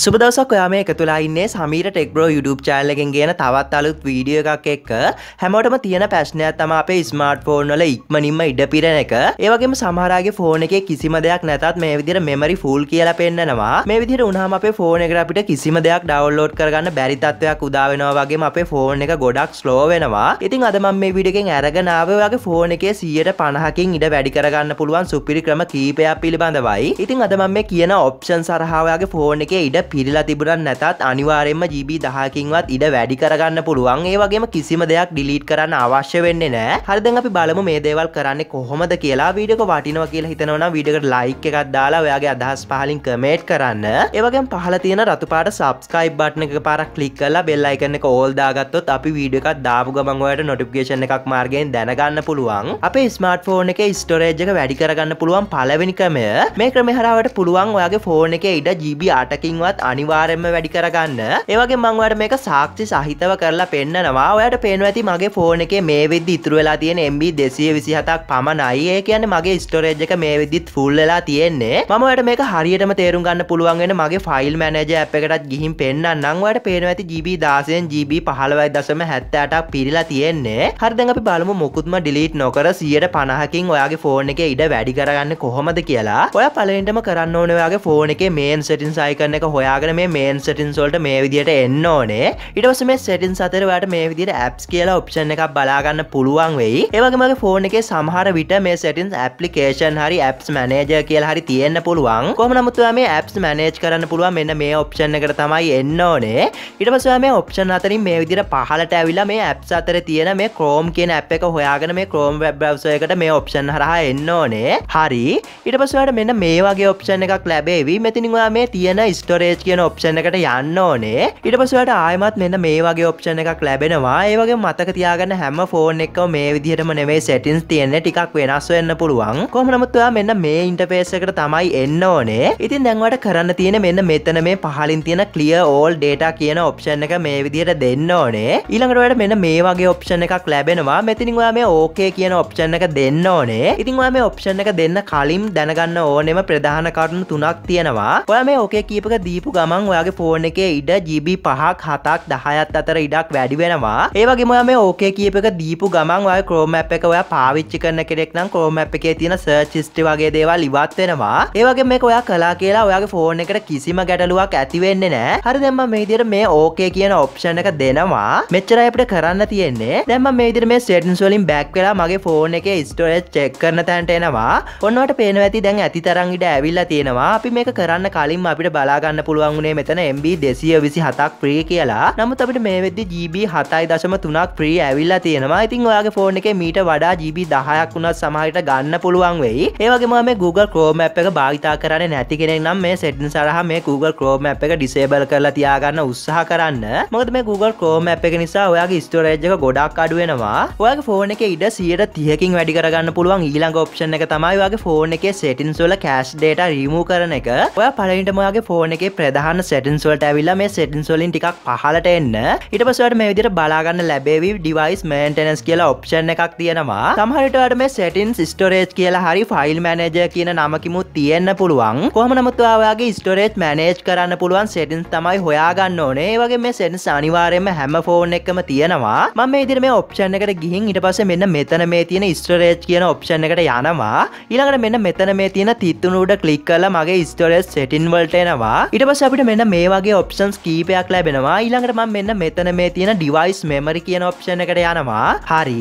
සුබදවසක් ඔයා මේ එකතුලා ඉන්නේ සමීර ටෙක්බ්‍රෝ YouTube චෑල්ලගෙන් ගෙන තවත් අලුත් වීඩිය එකක් එක්ක හැමෝටම තියෙන පැශ්නයක් තම අපේ ස්මර්ට් ෆෝන් වල ඉක්මනින්ම ඉඩ පිරෙන එක ඒවගේම සමහරගේ ෆෝන එකේ කිසිම දෙයක් නැතත් මේ විදිර මෙමරි ෆූල් කියලා පෙන්න්නනවා මේ විදිර උනාම අපේ ෆෝන එකට අපිට කිසිම දෙයක් ඩවන්ලෝඩ් කරගන්න බැරි තත්වයක් උදාවෙනවා වගේ අපේ ෆෝන් එක ගොඩක් ස්ලෝ වෙනවා ඉතින් අදම මේ විඩකෙන් ඇරගෙනාව වගේ ෆෝන එකේ සියයට පණහකින් ඉඩ වැඩි කරගන්න පුළුවන් සුපිරි ක්‍රම කීපයක් පිළිබඳවයි ඉතින් අදම මේ කියන ඔප්ෂන් සරහාවයාගේ ෆෝන එක ඉඩ පිරිලා තිබරන් නැතත් අනිවාරෙන්ම ජීබී දහකින්වත් ඉඩ වැඩි කරගන්න පුළුවන් ඒ වගේම කිසිම දෙයක් ඩිලීට් කරන්න අවශ්‍ය වෙන්නේ නෑ හරිද අපි බලමු මේ දේවල් කරන්නේ කොහොමද කියලා වීඩක වටිනවා කියලා හිතනවන වීඩකට ලයික් එකක් දාලා ඔයාගේ අදහස් පහලින් කමේට් කරන්න ඒවගේ පහල තියෙන රතුපාට සබස්කයිබ් බට්න එක පාරක් කලික් කලා බෙල්ලයිකන්න එක ඕල් දාගත්තොත් අපි වීඩියකක් දාපු ගමන්වයට නොටිපිකේෂන් එකක් මාර්ගයෙන් දැනගන්න පුළුවන් අපේ ස්මර්ට් ෆෝන් එක ස්ටෝරේජ් එක වැඩි කරගන්න පුළුවන් පලවෙනිකමය මේ ක්‍රමහරාවට පුළුවන් ඔයාගේ ෆෝන් එක ඉඩ ජීබි අටකින්වත් වේගත් අනිවාරෙන්ම වැඩි කරගන්න ඒවගේ මංවට මේක සාක්ෂි සහිතව කරලා පෙන්න්නනවා ඔයට පෙන්ව ඇති මගේ ෆෝන එක මේ විදදි ඉතුරවෙලා තියෙන එම්බි දෙසිය විසිහතක් පමණයි ඒ කියන්න මගේ ස්ටෝරේජ් එක මේ විදිත් ෆුල්ලලා තියෙන්නේ මමට මේක හරියටම තේරුම් ගන්න පුළුවන්ගෙන මගේ ෆයිල් මැනජ අප එකටත් ගිහින් පෙන්න්න නංවට පේනව ඇති ජීබී දාසයෙන් ජීබී පහලවයි දසම හැත්තටක් පිරිලා තියෙන්නේ හරිදඟ අපි බලමු මුකුත්ම ඩිලීට් නොකර සියට පණහකින් ඔයාගේ ෆෝන එක ඉඩ වැඩි කරගන්න කොහොමද කියලා ඔය පලෙන්ටම කරන්න ඕනයාගේ ෆෝන එක මේන් සටින් සයිකරන එක හොය හොයාගෙන මේ මේන් සටින් සොල්ට මේ විදියට එන්න ඕනේ ඉටවස මේ සටින් සතරවට මේ විදිට ඇප්ස් කියලා ඔප්ෂන් එකක් බලාගන්න පුළුවන් වෙයි ඒවගේමගේ ෆෝන් එක සමහර විට මේ සටින් ඇපලිකේෂන් හරි ඇප්ස් මනේජ කියලා හරි තියෙන්න්න පුළුවන් කොම නමුතුවා මේ ඇප්ස් මනේජ් කරන්න පුළුවන් මෙන්න මේ ඔප්ෂන් එකට තමයි එන්න ඕනේ ඉටපසවා මේ ඔප්ෂන් අතරින් මේ විදිර පහලට ඇවිලා මේ ඇප්ස් අතර තියෙන මේ ක්‍රෝම් කියන ඇප් එක හොයාගෙන මේ ක්‍රෝම් වෙබ් බ්‍රවසයකට මේ ඔප්ෂන් හරහා එන්න ඕනේ හරි ඉට පසුවට මෙන්න මේ වගේ ඔප්ෂන් එකක් ලැබේවි මෙතිනිවා මේ තියෙන ස්ටෝරේ පේජ් කියන ඔප්ෂණ එකට යන්න ඕනේ ඉට පසුවට ආයමත් මෙන්න මේ වගේ ඔප්ෂණ එකක් ලැබෙනවා ඒවගේ මතක තියාගන්න හැම ෆෝන් එක්ක මේ විදිහටම නෙවේ සැටින්ස් තියෙන්නේ ටිකක් වෙනස් වෙන්න පුළුවන් කොහමනමුත්වා මෙන්න මේ ඉන්ටපේස් එකට තමයි එන්න ඕනේ ඉතින් දැන්වට කරන්න තියෙන මෙන්න මෙතන මේ පහලින් තියෙන ක්ලිය ඕල් ඩේට කියන ඔප්ෂණ එක මේ විදිහට දෙන්න ඕනේ ඊළඟට වැඩ මෙන්න මේ වගේ ඔප්ෂණ එකක් ලැබෙනවා මෙතිනිවා මේ ඕකේ කියන ඔප්ෂණ එක දෙන්න ඕනේ ඉතින්වා මේ ඔප්ෂණ එක දෙන්න කලින් දැනගන්න ඕනෙම ප්‍රධාන කරුණු තුනක් තියෙනවා ඔය මේ ඕකේ කීපක දී ගිහිපු ගමන් ඔයාගේ ෆෝන් එක ඉඩ ජීබි පහක් හතක් දහයත් අතර ඉඩක් වැඩි වෙනවා ඒවගේ මොය මේ ඕකේ කියප එක දීපු ගමන් ඔය ක්‍රෝම එක ඔය පාවිච්චි කරන කෙනෙක් නම් ක්‍රෝම එක තියෙන සර්චිස්ටි වගේ දේවල් ඉවත් වෙනවා ඒවගේ මේ ඔයා කලා කියලා ඔයාගේ ෆෝන් එකට කිසිම ගැටලුවක් ඇතිවෙන්නේ නෑ හරි දෙම මේ දිර මේ ඕකේ කියන ඔප්ෂණ එක දෙනවා මෙච්චරයි අපිට කරන්න තියෙන්නේ දැම මේදිර මේ සෙටන්ස් වලින් බැක් වෙලා මගේ ෆෝන් එක ස්ටෝරේජ් චෙක් කරන තැන්ට එනවා ඔන්නවට පේන ඇති දැන් ඇති තරංගිට ඇවිල්ලා තියෙනවා අපි මේක කරන්න කලින් අපිට බලාගන්න පුළුවන් පුළුවන් වුණේ මෙතන MB දෙසිය විසි හතක් ප්‍රී කියලා නමුත් අපිට මේ වෙදදි ජීබ හතයි දශම තුනක් ප්‍රී ඇවිල්ලා තියෙනවා ඉතින් ඔයාගේ ෆෝන් එක මීට වඩා ජීබ දහයක් වුණත් සමහට ගන්න පුළුවන් වෙයි ඒවගේම මේ Google ක්‍රෝම එක භාවිතා කරන්න නැති කෙනෙක් නම් මේ සෙට්න් සරහ මේ Google ක්‍රෝම එක ඩිසේබල් කරලා තියාගන්න උත්සාහ කරන්න මොකද මේ Google ක්‍රෝම එක නිසා ඔයාගේ ස්ටෝරේජ්ක ගොඩක් අඩුවෙනවා ඔයාගේ ෆෝන එක ඉඩ සියට තියකින් වැඩි කරගන්න පුළුවන් ඊළඟ ඔප්ෂන් එක තමයි වගේ ෆෝන එක සෙටින් සොල කෑස්් ඩේට රීමූ කරන එක ඔය පලට මයාගේ ෆෝන එක ප්‍රධාන සෙටින්ස්වලට ඇවිල්ලා මේ සෙටින්ස්වලින් ටික් පහලට එන්න ඉට පසට මේ විදිර බලාගන්න ලැබේවි ඩිවයිස් මේන්ටනස් කියලා ඔප්ෂන් එකක් තියෙනවා සමහරිටට මේ සෙටින් ස්ටරේජ් කියලා හරි ෆයිල් මැනජය කියන නමකිමුත් තියෙන්න්න පුළුවන් කොහම නමුත්වාගේ ස්ටරේජ් මැනේජ් කරන්න පුළුවන් සෙටින්ස් තමයි හොයාගන්න ඕනේ වගේ මේ සෙටින්ස් අනිවාරයෙන්ම හැම ෆෝන් එකම තියෙනවා මම ඉදිර මේ ඔප්ෂන් එකට ගිහින් ඉට පස මෙන්න මෙතන මේ තියෙන ස්ටරේජ් කියන ඔප්ෂන් එකට යනවා ඊළඟට මෙන්න මෙතන මේ තියෙන තිත්තුනුට කලික් කල මගේ ස්ටරේජ් සෙටින් වලට එනවා ඉට ඊට පස්ස අපිට මෙන්න මේ වගේ ඔප්ෂන්ස් කීපයක් ලැබෙනවා ඊළඟට මම මෙන්න මෙතන මේ තියෙන ඩිවයිස් මෙමරි කියන ඔප්ෂණ එකට යනවා හරි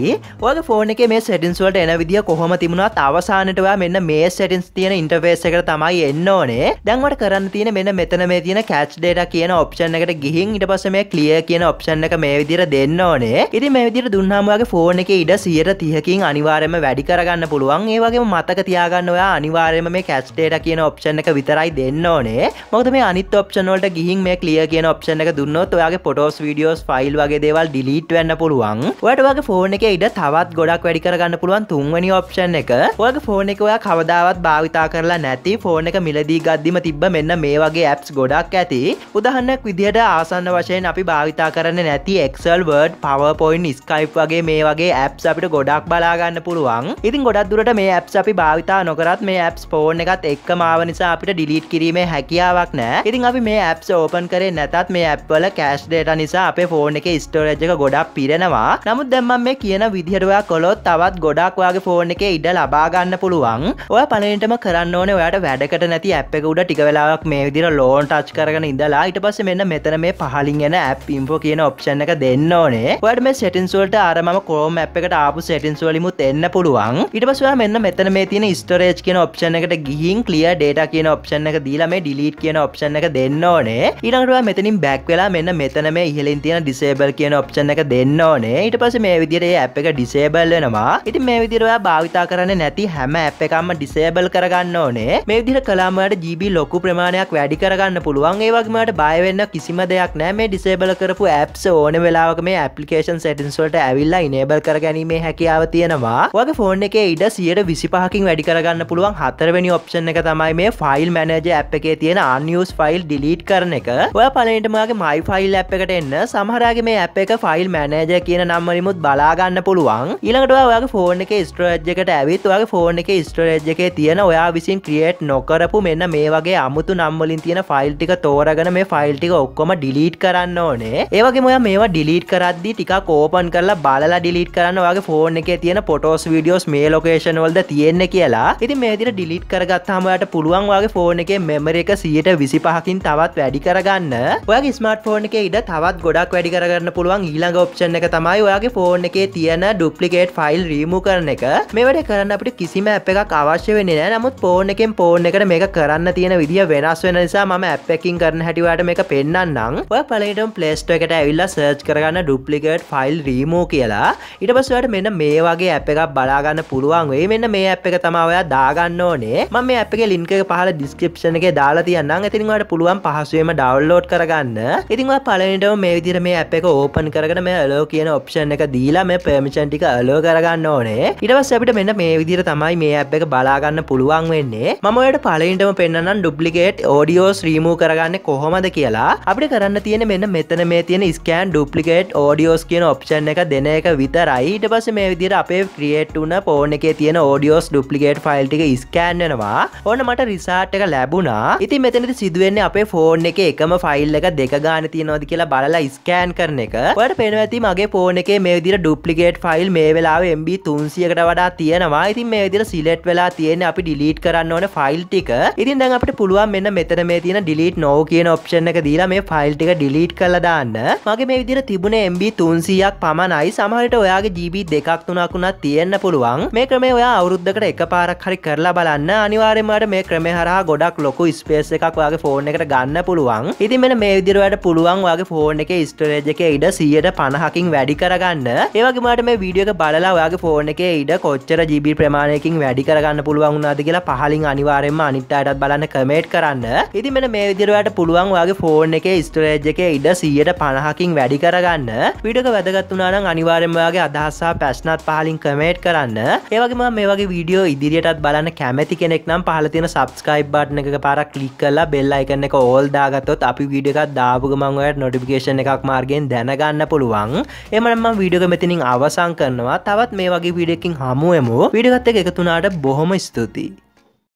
ඔගේ ෆෝන එක මේ සෙටින්ස්වලට එන විදිිය කොහොම තිබුණත් අවසානටවා මෙන්න මේ සෙටින්ස් තියෙන ඉන්ටර්ෆේස් එකට තමයි එන්න ඕනේ දැන්වට කරන්න තියෙන මෙන්න මෙතන මේ තියෙන කැච් ඩේට කියන ඔප්ෂන් එකට ගිහින් ඉට පස මේ කලිය කියන ඔප්ෂන් එක මේ විදිර දෙන්න ඕනේ ඉති මේ විදිර දුන්නහමගේ ෆෝන එක ඉඩ සියට තිහකින් අනිවාරයම වැඩි කරගන්න පුළුවන් ඒවගේ මතක තියාගන්න ඔයා අනිවාරයම මේ කැස්ටේට කියන ඔප්ෂන් එක විතරයි දෙන්න ඕනේ මොකද මේ අනිත් ඔප්ෂනෝට ගිහින් මේ ලිය කියන ඔප්ෂන එක දුන්නොත් ඔයාගේ පොටෝස් වීඩියෝස් ෆයිල් වගේ දේවල් ඩිලීට් වෙන්න පුළුවන් ඔයාට වගේ ෆෝන් එක ඉඩ තවත් ගොඩක් වැඩි කරගන්න පුළුවන් තුන්වැනි ඔප්ෂන් එක ඔයාගේ ෆෝන් එක ඔයා කවදාවත් භාවිතා කරලා නැති ෆෝන් එක මිලදී ගද්දිම තිබ්බ මෙන්න මේ වගේ ඇප්ස් ගොඩක් ඇති උදහන්නක් විදිහට ආසන්න වශයෙන් අපි භාවිතා කරන්න නැති එක්සල් වර්ඩ් පවපොයින් ස්කයිප් වගේ මේ වගේ ඇප්ස් අපිට ගොඩක් බලාගන්න පුළුවන් ඉතින් ගොඩක් දුරට මේ ඇප්ස් අපි භාවිතා නොකරත් මේ ඇප්ස් ෆෝන් එකත් එක්ක මාව නිසා අපිට ඩිලීට් කිරීමේ හැකියාවක් නෑ ඉතින් අපි මේ ඇප්ස ඕපන් කරේ නැතත් මේ ඇප්වල කෑශ් ඩේට නිසා අපේ ෆෝන් එක ස්ටෝරජ් එක ගොඩක් පිරෙනවා නමුත් දැම්ම මේ කියන විදිහටවා කොළොත් තවත් ගොඩක්වාගේ ෆෝන් එක ඉඩ ලබාගන්න පුළුවන් ඔය පලටම කරන්න ඕන ඔයාට වැඩකට නැති ඇප් එක උඩ ටිකවෙලාවක් මේ විදිර ලෝන් ටච් කරන ඉඳලා ඉට පස්ස මෙන්න මෙතන මේ පහලින් එන ඇප් ඉම්පෝ කියන ඔප්ෂන් එක දෙන්න ඕනේ ඔට මේ සෙටින්ස්වල්ට අරම කෝම ඇප් එකට ආපු සෙටින්ස්වලිමුත් එන්න පුළුවන් ඉටපස්වා මෙන්න මෙතන මේ තින ස්ටරේජ් කියන ඔප්ෂන් එකට ගිහින් කලිය ඩේට කියන ඔප්ෂන් එක දීලා මේ ඩිලීට් කියන ඔප්ෂන් ඔප්ෂන් එක දෙන්න ඕනේ ඉරටවා මෙතනින් බැක් වෙලා මෙන්න මෙතන මේ ඉහලින් තියෙන ඩිසේබල් කියන ඔප්ෂන් එක දෙන්න ඕනේ ඊට පස මේ විදිර ඒ අප් එක ඩිසේබල් වෙනවා ඉති මේ විදිරවා භාවිතා කරන්න නැති හැම අප් එකම්ම ඩිසේබල් කරගන්න ඕනේ මේ විදිර කලාමට ජීබි ලොකු ප්‍රමාණයක් වැඩි කරගන්න පුළුවන් ඒවගේමට බයවෙන්න කිසිම දෙයක් නෑ මේ ඩිසේබල කරපු ඇප්ස ඕන වෙලාවක මේ ඇපලිකේෂන් සටින්ස්වලට ඇවිල්ලා ඉනේබල් කරගැනීමේ හැකියාව තියෙනවා වගේ ෆෝන් එක ඉඩ සියට විසිපහකින් වැඩි කරගන්න පුළුවන් හතරවැනි ඔප්ෂන් එක තමයි මේ ෆයිල් මැනජ ඇ් එකේ තියෙන අන්ියස් ෆයිල් ඩිලීට් කරන එක ඔය පලනිටමගේ මයි ෆයිල් ඇ් එකට එන්න සහරගේ මේ ඇ් එක ෆයිල් මැනජ කියන නම්මරිමුත් බලාගන්න පුළුවන් ඉළඟට ඔයාගේ ෆෝර්න එක ස්ටරජ්කට ඇවිත් වගේ ෆෝර්න එක ස්ටරජ් එක තියෙන ඔයා විසින් ක්‍රියට් නොකරපු මෙන්න මේ වගේ අමුතු නම්වලින් තියෙන ෆයිල් ටික තෝරගන මේ ෆයිල් ටික ඔක්කොම ඩිලීට් කරන්න ඕනේ ඒවගේ මොය මේවා ඩිලීට් කරද්දි ටික කෝපන් කරලා බලලා ඩිලීට් කරන්න වගේ ෆෝර්න එක තියෙන පොටෝස් විඩියෝස් මේ ලොකේෂන් වලද තියෙන්න කියලා ඉති මේදිර ඩිලීට් කරගත් හමට පුළුවන් වගේ ෆෝර්න එක මෙමර එක සියට විසිපහ පහකින් තවත් වැඩි කරගන්න ඔයගේ ස්මට ෆෝන් එක ඉඩ තවත් ගොඩක් වැඩි කරගන්න පුළුවන් ඊළඟ ඔප්ෂන් එක තමයි ඔයාගේ ෆෝන් එකේ තියෙන ඩුප්ලිකේට් ෆයිල් රීමූ කරන එක මෙවට කරන්න අපිට කිසිම අප එකක් අවශ්‍ය වෙන නෑ නමුත් ෆෝන් එකෙන් ෆෝන් එකට මේක කරන්න තියෙන විදිිය වෙනස් වෙන නිසා ම ඇපකින් කරන හැටිවට මේක පෙන්න්නම් ඔය පලටම් පලේස්ට එකට ඇවිල්ල සර්ච් කරගන්න ඩුප්ලිකට් ෆයිල් රීමෝ කියලා ඉට පසුවට මෙන්න මේ වගේ ඇප එකක් බලාගන්න පුළුවන් වේ මෙන්න මේ ඇප් එක තම ඔයා දාගන්න ඕනේ ම මේ අපේ ලින්ක පහල ඩිස්ක්‍රපෂන එක දාලා තියන්න ඇතින්වට ඔයාලට පුළුවන් පහසුවම ඩවල්ලෝඩ් කරගන්න ඉතින්වා පලනිටම මේ විදිර මේ අප එක ඕපන් කරගන මේ අලෝ කියන ඔප්ෂන් එක දීලා මේ පර්මිචන්ටික අලෝ කරගන්න ඕනේ ඉටවස් අපිට මෙන්න මේ විදිර තමයි මේ අප එක බලාගන්න පුළුවන් වෙන්නේ මමයට පලනිටම පෙන්න්න ඩුප්ලිකේට් ෝඩියෝස් ්‍රීමූ කරගන්න කොහොමද කියලා අපිට කරන්න තියෙන මෙන්න මෙතන මේ තියෙන ස්කෑන් ඩුප්ලිකේට් ෝඩියෝස් කියන ඔප්ෂන් එක දෙන එක විතරයි ඊට පස මේ විදිර අපේ ක්‍රියේට් වන පෝන එක තියෙන ෝඩියෝස් ඩුප්ලිකේට් ෆයිල්ටික ස්කෑන්නවා ඕන මට රිසාට් එක ලැබුණා ඉති මෙතනති සිදුව තියෙන්නේ අපේ ෆෝන් එක එකම ෆයිල් එක දෙක ගාන තියනොද කියලා බලලා ස්කෑන් කරන එක පට පෙන ඇති මගේ ෆෝන එක මේ විදිර ඩුප්ලිකේට් ෆයිල් මේ වෙලාව MB තුන්සියකට වඩා තියෙනවා ඉතින් මේ විදිර සිලෙට් වෙලා තියෙන අපි ඩිලීට් කරන්න ඕන ෆයිල් ටික ඉතින් දැන් අපට පුළුවන් මෙන්න මෙතන මේ තියෙන ඩිලීට් නෝ කියන ඔප්ෂන් එක දීලා මේ ෆයිල් ටික ඩිලීට් කරලා දාන්න මගේ මේ විදිර තිබුණ MB තුන්සියක් පමණයි සමහරට ඔයාගේ ජීබී දෙකක් තුනක් වුණත් තියෙන්න පුළුවන් මේ ක්‍රමේ ඔයා අවුරුද්දකට එක පාරක් හරි කරලා බලන්න අනිවාර්යයෙන්ම මේ ක්‍රමේ හරහා ගොඩක් ලොකු ස්පේස් එකක් ඔයාගේ ෆෝන් එකට ගන්න පුළුවන් ඉතින් මෙ මේ විදිරවට පුළුවන් වගේ ෆෝන් එක ස්ටරේජ් එක ඉඩ සියට පණහකින් වැඩි කරගන්න ඒවගේමට මේ වීඩියක බලලා ඔයාගේ ෆෝන් එක ඉඩ කොච්චර ජීබි ප්‍රමාණයකින් වැඩි කරගන්න පුළුවන් වුණාද කියලා පහලින් අනිවාරෙන්ම අනිත් අයටත් බලන්න කමේට් කරන්න ඉතින් මෙන මේ විදිරවට පුළුවන් වගේ ෆෝන් එක ස්ටරේජ් එක ඉඩ සියයට පණහකින් වැඩි කරගන්න විඩක වැදගත් වනානම් අනිවාරෙන්මගේ අදහස්සා පැස්්නත් පහලින් කමේට් කරන්න ඒවගේම මේ වගේ වීඩියෝ ඉදිරියටත් බලන්න කැමැති කෙනෙක් නම් පහලතින සබස්කයිබ් බට්න එක පාරක් ලික් කල්ලා බෙල්ලා අයකන එක ඕල්දාගත්තොත් අපි විඩියකත් දාපු ගමන්වයට නොටිපිකේෂන් එකක් මාර්ගෙන් දැනගන්න පුළුවන් එමනම විඩියක මෙතිනින් අවසං කරනවා තවත් මේ වගේ විඩියකින් හමුවමු විඩගත්ත එකතුනාට බොහොම ස්තුතියි